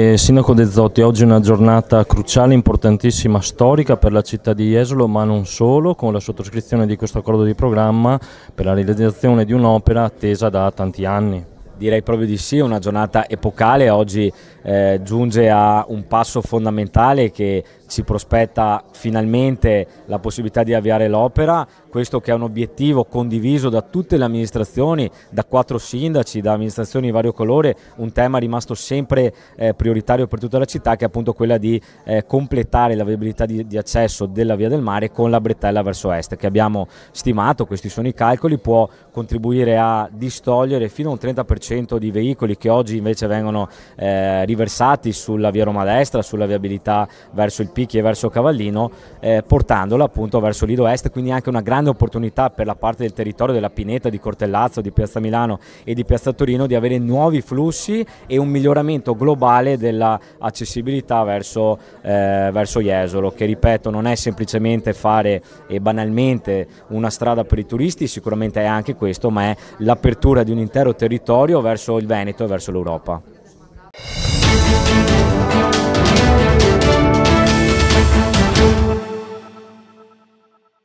Eh, Sindaco De Zotti, oggi è una giornata cruciale, importantissima, storica per la città di Jesolo, ma non solo, con la sottoscrizione di questo accordo di programma per la realizzazione di un'opera attesa da tanti anni. Direi proprio di sì, una giornata epocale, oggi eh, giunge a un passo fondamentale che ci prospetta finalmente la possibilità di avviare l'opera, questo che è un obiettivo condiviso da tutte le amministrazioni, da quattro sindaci, da amministrazioni di vario colore, un tema rimasto sempre eh, prioritario per tutta la città che è appunto quella di eh, completare la viabilità di, di accesso della Via del Mare con la bretella verso est che abbiamo stimato, questi sono i calcoli, può contribuire a distogliere fino a un 30% 100 di veicoli che oggi invece vengono eh, riversati sulla via Roma Destra, sulla viabilità verso il Picchi e verso Cavallino, eh, portandola appunto verso Lido Est, quindi anche una grande opportunità per la parte del territorio della Pineta, di Cortellazzo, di Piazza Milano e di Piazza Torino di avere nuovi flussi e un miglioramento globale dell'accessibilità verso, eh, verso Jesolo, che ripeto non è semplicemente fare e banalmente una strada per i turisti, sicuramente è anche questo, ma è l'apertura di un intero territorio verso il Veneto e verso l'Europa.